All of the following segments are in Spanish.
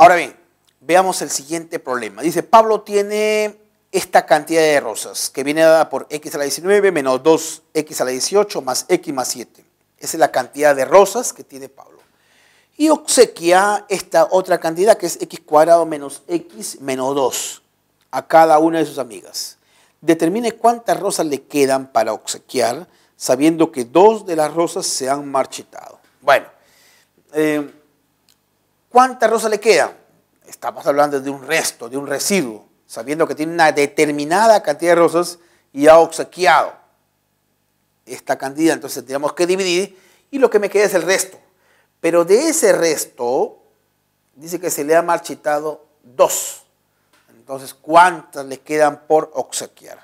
Ahora bien, veamos el siguiente problema. Dice, Pablo tiene esta cantidad de rosas que viene dada por x a la 19 menos 2x a la 18 más x más 7. Esa es la cantidad de rosas que tiene Pablo. Y obsequia esta otra cantidad que es x cuadrado menos x menos 2 a cada una de sus amigas. Determine cuántas rosas le quedan para obsequiar, sabiendo que dos de las rosas se han marchitado. Bueno, eh, ¿Cuántas rosas le quedan? Estamos hablando de un resto, de un residuo, sabiendo que tiene una determinada cantidad de rosas y ha obsequiado esta cantidad, entonces tenemos que dividir y lo que me queda es el resto. Pero de ese resto, dice que se le ha marchitado dos. Entonces, ¿cuántas le quedan por obsequiar?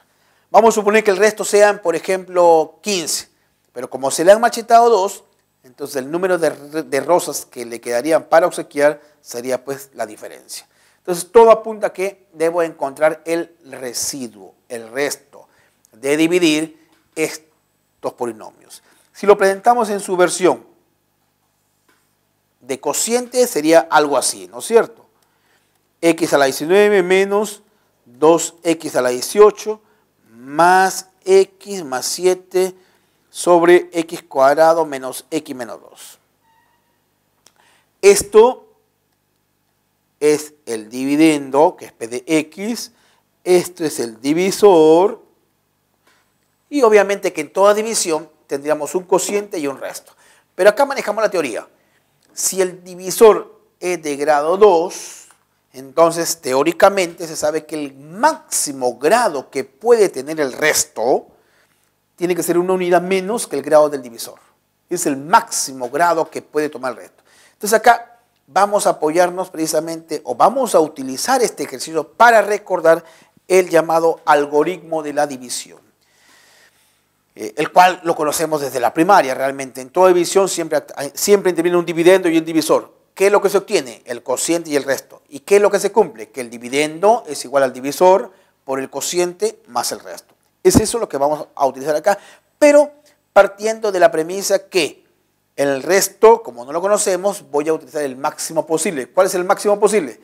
Vamos a suponer que el resto sean, por ejemplo, 15. Pero como se le han marchitado dos, entonces el número de, rosas que le quedarían para obsequiar sería pues la diferencia. Entonces todo apunta a que debo encontrar el residuo, el resto, de dividir estos polinomios. Si lo presentamos en su versión de cociente sería algo así, ¿no es cierto? x a la 19 menos 2x a la 18 más x más 7 sobre x cuadrado menos x menos 2. Esto es el dividendo, que es p de x, esto es el divisor, y obviamente que en toda división tendríamos un cociente y un resto. Pero acá manejamos la teoría. Si el divisor es de grado 2, entonces teóricamente se sabe que el máximo grado que puede tener el resto tiene que ser una unidad menos que el grado del divisor. Es el máximo grado que puede tomar el resto. Entonces acá vamos a apoyarnos precisamente o vamos a utilizar este ejercicio para recordar el llamado algoritmo de la división, eh, el cual lo conocemos desde la primaria realmente. En toda división siempre, siempre interviene un dividendo y un divisor. ¿Qué es lo que se obtiene? El cociente y el resto. ¿Y qué es lo que se cumple? Que el dividendo es igual al divisor por el cociente más el resto. Es eso lo que vamos a utilizar acá, pero partiendo de la premisa que el resto, como no lo conocemos, voy a utilizar el máximo posible. ¿Cuál es el máximo posible?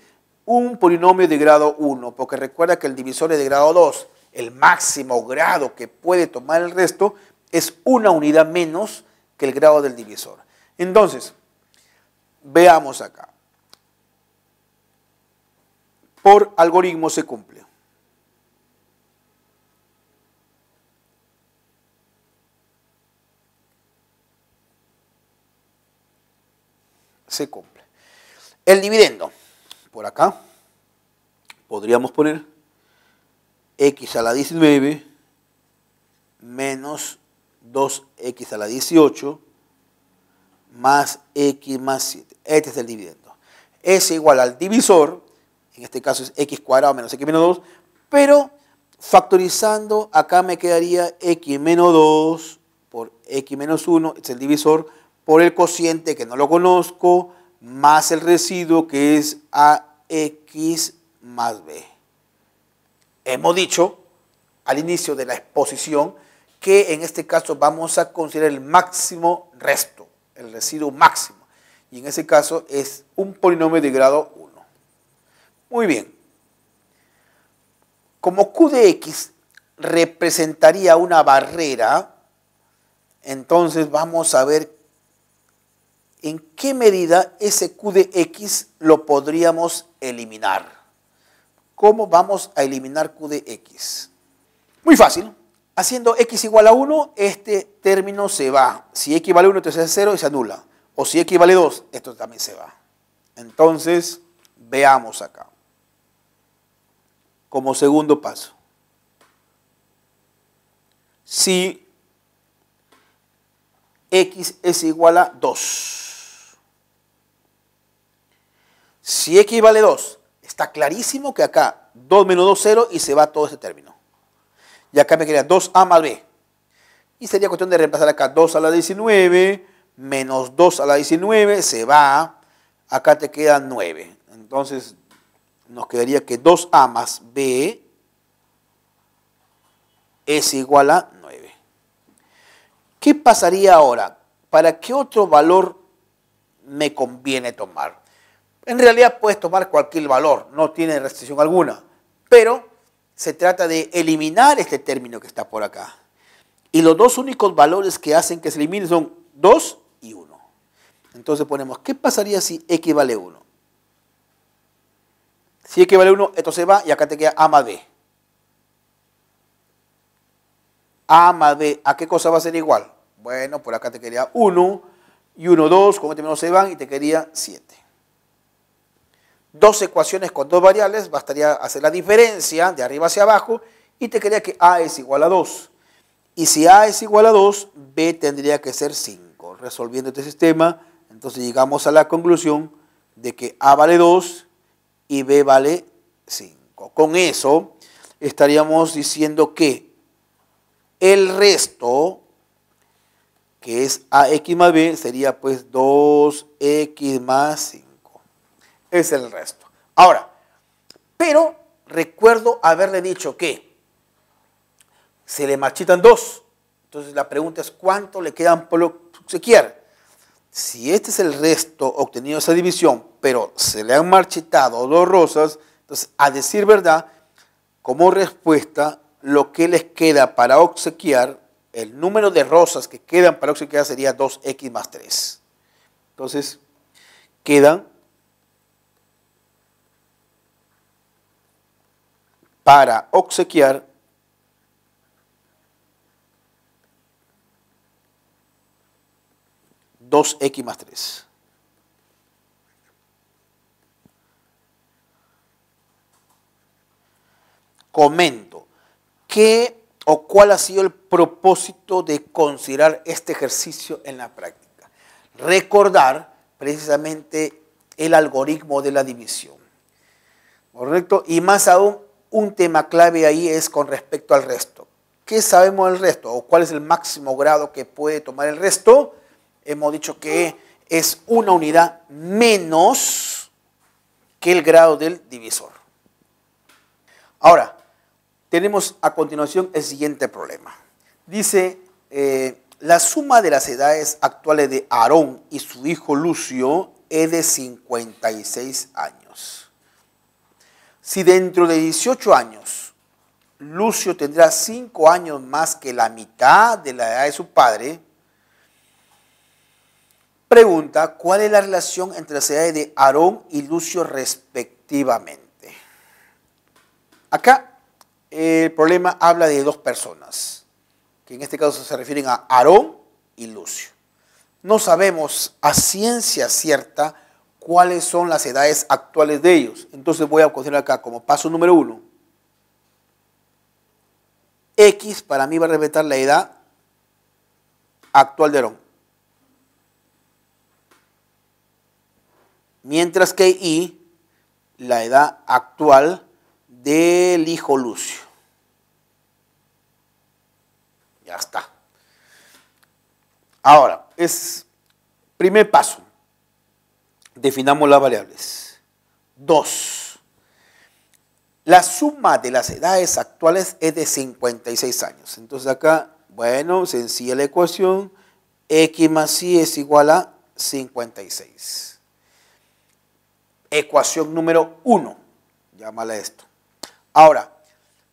Un polinomio de grado 1, porque recuerda que el divisor es de grado 2. El máximo grado que puede tomar el resto es una unidad menos que el grado del divisor. Entonces, veamos acá. Por algoritmo se cumple. se cumple. El dividendo, por acá, podríamos poner x a la 19 menos 2x a la 18 más x más 7. Este es el dividendo. Es igual al divisor, en este caso es x cuadrado menos x menos 2, pero factorizando acá me quedaría x menos 2 por x menos 1, es el divisor, por el cociente que no lo conozco, más el residuo que es AX más B. Hemos dicho al inicio de la exposición que en este caso vamos a considerar el máximo resto, el residuo máximo. Y en ese caso es un polinomio de grado 1. Muy bien. Como Q de X representaría una barrera, entonces vamos a ver ¿en qué medida ese Q de X lo podríamos eliminar? ¿Cómo vamos a eliminar Q de X? Muy fácil. Haciendo X igual a 1, este término se va. Si X vale 1, entonces es 0 y se anula. O si X vale 2, esto también se va. Entonces, veamos acá. Como segundo paso. Si X es igual a 2. Si x vale 2, está clarísimo que acá 2 menos 2, 0 y se va todo ese término. Y acá me queda 2a más b. Y sería cuestión de reemplazar acá 2 a la 19 menos 2 a la 19 se va. Acá te queda 9. Entonces nos quedaría que 2a más b es igual a 9. ¿Qué pasaría ahora? ¿Para qué otro valor me conviene tomar? En realidad puedes tomar cualquier valor, no tiene restricción alguna, pero se trata de eliminar este término que está por acá. Y los dos únicos valores que hacen que se elimine son 2 y 1. Entonces ponemos, ¿qué pasaría si x vale 1? Si x vale 1, esto se va y acá te queda a más b. A más b, ¿a qué cosa va a ser igual? Bueno, por acá te quería 1 y 1, 2, como este menos se van y te quería 7 dos ecuaciones con dos variables, bastaría hacer la diferencia de arriba hacia abajo y te quedaría que A es igual a 2. Y si A es igual a 2, B tendría que ser 5. Resolviendo este sistema, entonces llegamos a la conclusión de que A vale 2 y B vale 5. Con eso estaríamos diciendo que el resto, que es AX más B, sería pues 2X más 5 es el resto. Ahora, pero recuerdo haberle dicho que se le marchitan dos. Entonces la pregunta es cuánto le quedan por obsequiar? Si este es el resto obtenido de esa división, pero se le han marchitado dos rosas, entonces a decir verdad, como respuesta, lo que les queda para obsequiar, el número de rosas que quedan para obsequiar sería 2x más 3. Entonces, quedan para obsequiar 2 x más 3. Comento, ¿qué o cuál ha sido el propósito de considerar este ejercicio en la práctica? Recordar precisamente el algoritmo de la división. ¿Correcto? Y más aún, un tema clave ahí es con respecto al resto. ¿Qué sabemos del resto o cuál es el máximo grado que puede tomar el resto? Hemos dicho que es una unidad menos que el grado del divisor. Ahora, tenemos a continuación el siguiente problema. Dice, eh, la suma de las edades actuales de Aarón y su hijo Lucio es de 56 años. Si dentro de 18 años Lucio tendrá 5 años más que la mitad de la edad de su padre, pregunta cuál es la relación entre las edades de Aarón y Lucio respectivamente. Acá el problema habla de dos personas, que en este caso se refieren a Aarón y Lucio. No sabemos a ciencia cierta cuáles son las edades actuales de ellos. Entonces voy a considerar acá como paso número uno. X para mí va a respetar la edad actual de Aarón. Mientras que Y, la edad actual del hijo Lucio. Ya está. Ahora, es primer paso definamos las variables. Dos, la suma de las edades actuales es de 56 años. Entonces acá, bueno, sencilla la ecuación, x más y es igual a 56. Ecuación número 1, llámala esto. Ahora,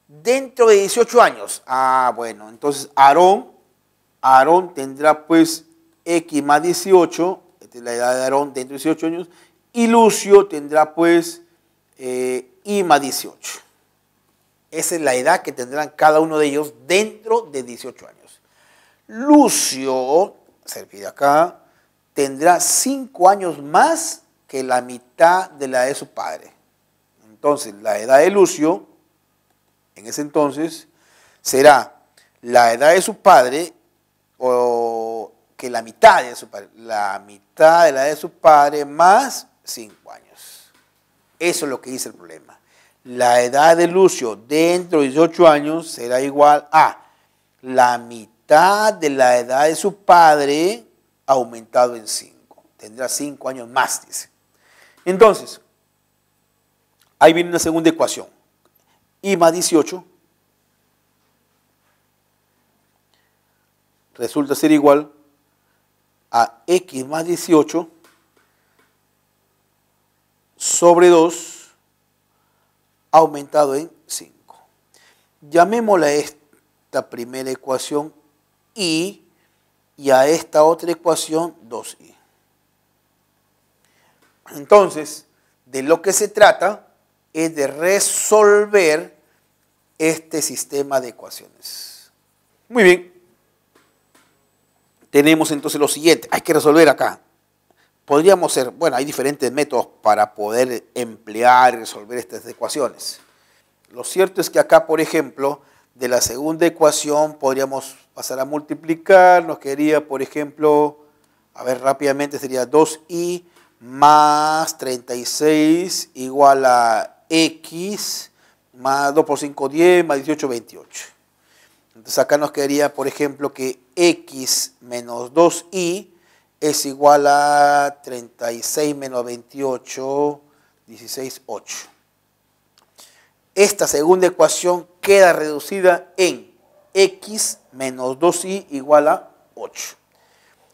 dentro de 18 años, ah, bueno, entonces Aarón, Aarón tendrá pues x más 18 la edad de Aarón dentro de 18 años, y Lucio tendrá pues eh, Ima 18. Esa es la edad que tendrán cada uno de ellos dentro de 18 años. Lucio, servido acá, tendrá 5 años más que la mitad de la edad de su padre. Entonces, la edad de Lucio, en ese entonces, será la edad de su padre o que la mitad de su la mitad de la de su padre más 5 años. Eso es lo que dice el problema. La edad de Lucio dentro de 18 años será igual a la mitad de la edad de su padre aumentado en 5. Tendrá 5 años más, dice. Entonces, ahí viene una segunda ecuación. Y más 18 resulta ser igual a x más 18 sobre 2 aumentado en 5. a esta primera ecuación y y a esta otra ecuación 2i. Entonces, de lo que se trata es de resolver este sistema de ecuaciones. Muy bien. Tenemos entonces lo siguiente, hay que resolver acá. Podríamos ser, bueno, hay diferentes métodos para poder emplear y resolver estas ecuaciones. Lo cierto es que acá, por ejemplo, de la segunda ecuación podríamos pasar a multiplicar, nos quedaría, por ejemplo, a ver rápidamente, sería 2i más 36 igual a x más 2 por 5, 10 más 18, 28. Entonces acá nos quedaría, por ejemplo, que x menos 2 i es igual a 36 menos 28, 16, 8. Esta segunda ecuación queda reducida en x menos 2 i igual a 8.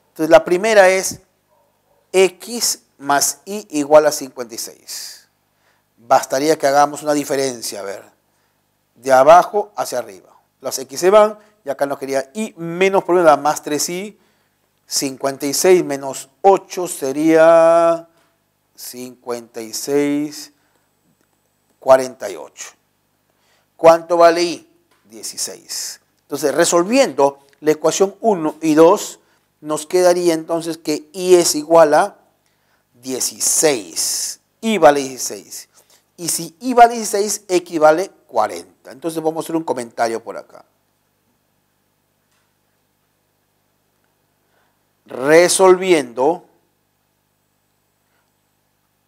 Entonces la primera es x más y igual a 56. Bastaría que hagamos una diferencia, a ver, de abajo hacia arriba las x se van, y acá nos quería y menos por una más 3y, 56 menos 8 sería 56, 48. ¿Cuánto vale i? 16. Entonces, resolviendo la ecuación 1 y 2, nos quedaría entonces que i es igual a 16. Y vale 16. Y si i vale 16, x vale 40. Entonces vamos a hacer un comentario por acá. Resolviendo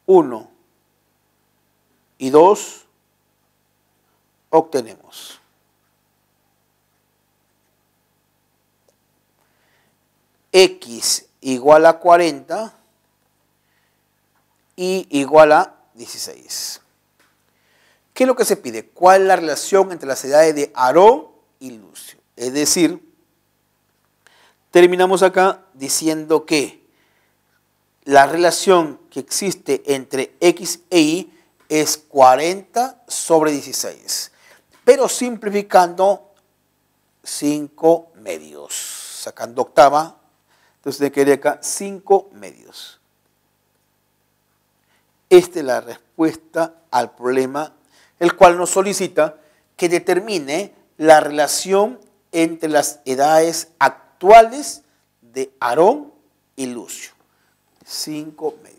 1 y 2 obtenemos. X igual a 40 y igual a 16. ¿Qué es lo que se pide? ¿Cuál es la relación entre las edades de Aro y Lucio? Es decir, terminamos acá diciendo que la relación que existe entre X e Y es 40 sobre 16, pero simplificando 5 medios, sacando octava, entonces le quedaría acá 5 medios. Esta es la respuesta al problema el cual nos solicita que determine la relación entre las edades actuales de Aarón y Lucio. Cinco meses.